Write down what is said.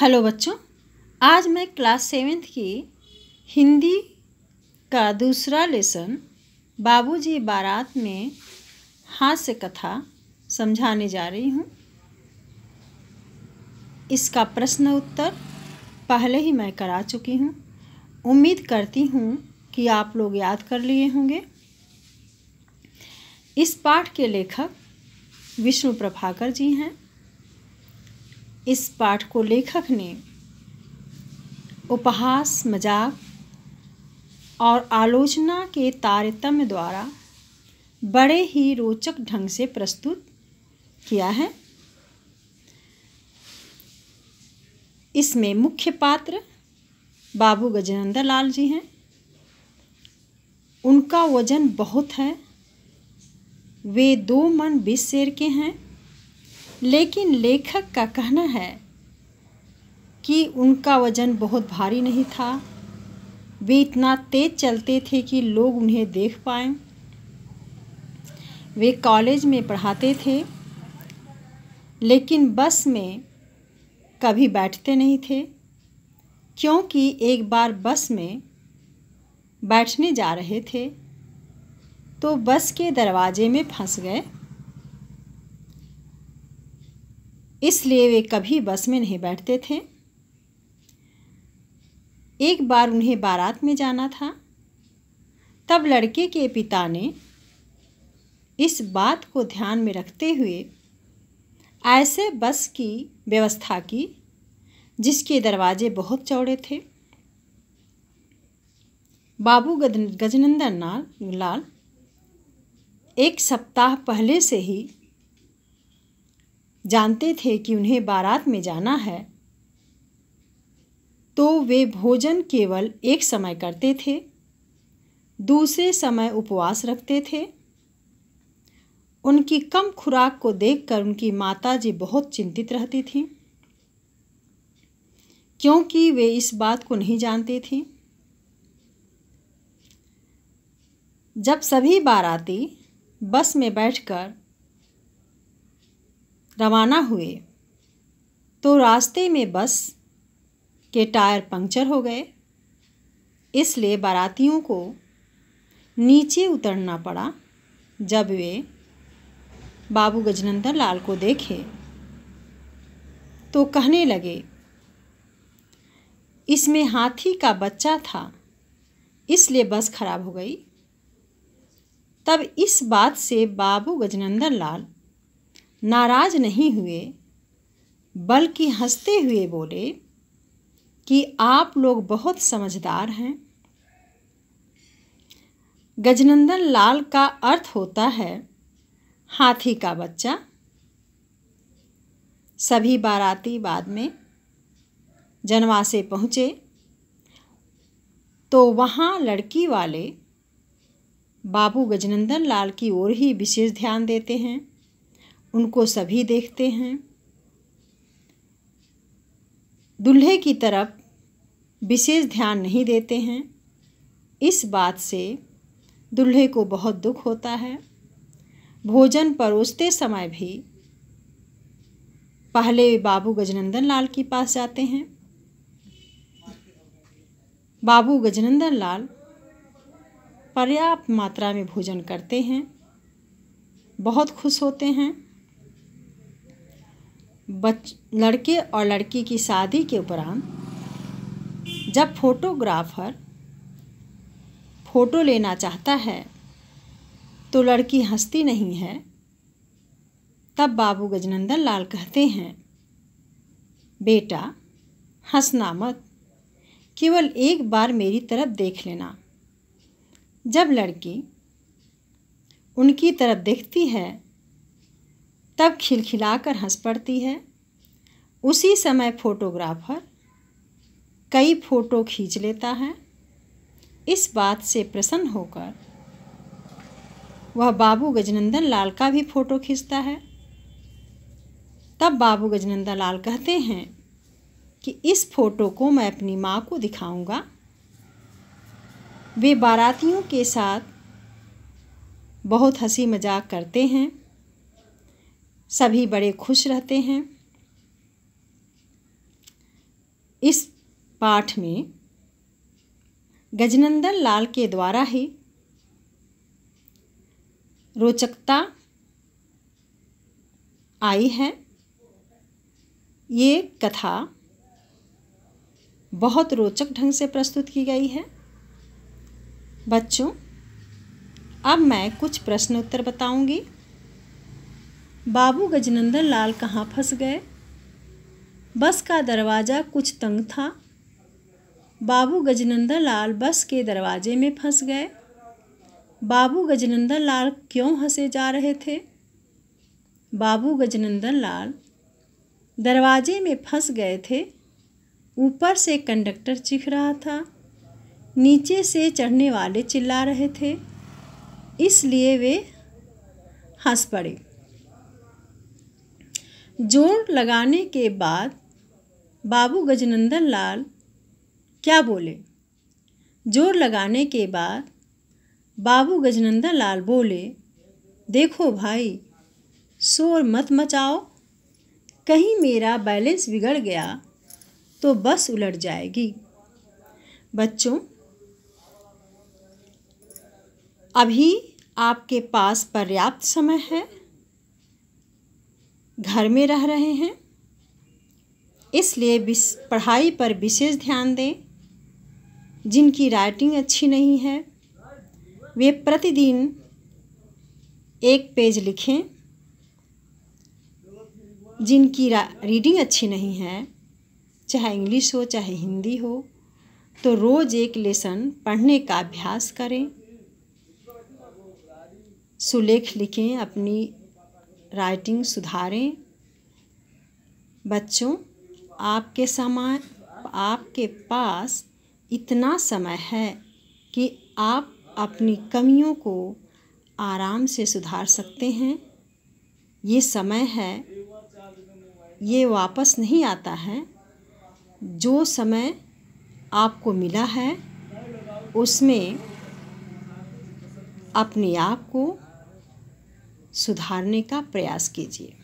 hello बच्चों आज मैं क्लास सेवेंथ की हिंदी का दूसरा लेसन बाबूजी बारात में हास्य कथा समझाने जा रही हूँ इसका प्रश्न उत्तर पहले ही मैं करा चुकी हूँ उम्मीद करती हूँ कि आप लोग याद कर लिए होंगे इस पाठ के लेखक विष्णु प्रभाकर जी हैं इस पाठ को लेखक ने उपहास मजाक और आलोचना के तारतम्य द्वारा बड़े ही रोचक ढंग से प्रस्तुत किया है इसमें मुख्य पात्र बाबू गजेंद्र लाल जी हैं उनका वजन बहुत है वे दो मन बीस शेर के हैं लेकिन लेखक का कहना है कि उनका वजन बहुत भारी नहीं था वे इतना तेज चलते थे कि लोग उन्हें देख पाए वे कॉलेज में पढ़ाते थे लेकिन बस में कभी बैठते नहीं थे क्योंकि एक बार बस में बैठने जा रहे थे तो बस के दरवाजे में फंस गए इसलिए वे कभी बस में नहीं बैठते थे एक बार उन्हें बारात में जाना था तब लड़के के पिता ने इस बात को ध्यान में रखते हुए ऐसे बस की व्यवस्था की जिसके दरवाजे बहुत चौड़े थे बाबू गजनंदन लाल एक सप्ताह पहले से ही जानते थे कि उन्हें बारात में जाना है तो वे भोजन केवल एक समय करते थे दूसरे समय उपवास रखते थे उनकी कम खुराक को देखकर उनकी माता जी बहुत चिंतित रहती थीं क्योंकि वे इस बात को नहीं जानती थीं जब सभी बाराती बस में बैठकर रवाना हुए तो रास्ते में बस के टायर पंक्चर हो गए इसलिए बारातियों को नीचे उतरना पड़ा जब वे बाबू गजनंदन लाल को देखे तो कहने लगे इसमें हाथी का बच्चा था इसलिए बस खराब हो गई तब इस बात से बाबू गजनंदन लाल नाराज नहीं हुए बल्कि हंसते हुए बोले कि आप लोग बहुत समझदार हैं गजनंदन लाल का अर्थ होता है हाथी का बच्चा सभी बाराती बाद में जनवा से पहुँचे तो वहाँ लड़की वाले बाबू गजनंदन लाल की ओर ही विशेष ध्यान देते हैं उनको सभी देखते हैं दूल्हे की तरफ विशेष ध्यान नहीं देते हैं इस बात से दूल्हे को बहुत दुख होता है भोजन परोसते समय भी पहले बाबू गजनंदन लाल के पास जाते हैं बाबू गजनंदन लाल पर्याप्त मात्रा में भोजन करते हैं बहुत खुश होते हैं बच लड़के और लड़की की शादी के उपरांत जब फोटोग्राफर फ़ोटो लेना चाहता है तो लड़की हंसती नहीं है तब बाबू गजनंदन लाल कहते हैं बेटा हंसना मत केवल एक बार मेरी तरफ देख लेना जब लड़की उनकी तरफ देखती है तब खिलखिलाकर हंस पड़ती है उसी समय फोटोग्राफर कई फ़ोटो खींच लेता है इस बात से प्रसन्न होकर वह बाबू गजनंदन लाल का भी फ़ोटो खींचता है तब बाबू गजनंदन लाल कहते हैं कि इस फ़ोटो को मैं अपनी माँ को दिखाऊंगा वे बारातियों के साथ बहुत हंसी मजाक करते हैं सभी बड़े खुश रहते हैं इस पाठ में गजनंदन लाल के द्वारा ही रोचकता आई है ये कथा बहुत रोचक ढंग से प्रस्तुत की गई है बच्चों अब मैं कुछ प्रश्न उत्तर बताऊंगी बाबू गजनंदन लाल कहाँ फंस गए बस का दरवाज़ा कुछ तंग था बाबू गजनंदन लाल बस के दरवाजे में फंस गए बाबू गजनंदन लाल क्यों हंसे जा रहे थे बाबू गजनंदन लाल दरवाजे में फंस गए थे ऊपर से कंडक्टर चीख रहा था नीचे से चढ़ने वाले चिल्ला रहे थे इसलिए वे हंस पड़े जोड़ लगाने के बाद बाबू गजनंदन लाल क्या बोले जोर लगाने के बाद बाबू गजनंदन लाल बोले देखो भाई शोर मत मचाओ कहीं मेरा बैलेंस बिगड़ गया तो बस उलट जाएगी बच्चों अभी आपके पास पर्याप्त समय है घर में रह रहे हैं इसलिए पढ़ाई पर विशेष ध्यान दें जिनकी राइटिंग अच्छी नहीं है वे प्रतिदिन एक पेज लिखें जिनकी रीडिंग अच्छी नहीं है चाहे इंग्लिश हो चाहे हिंदी हो तो रोज़ एक लेसन पढ़ने का अभ्यास करें सुलेख लिखें अपनी राइटिंग सुधारें बच्चों आपके समय आपके पास इतना समय है कि आप अपनी कमियों को आराम से सुधार सकते हैं ये समय है ये वापस नहीं आता है जो समय आपको मिला है उसमें अपने आप को सुधारने का प्रयास कीजिए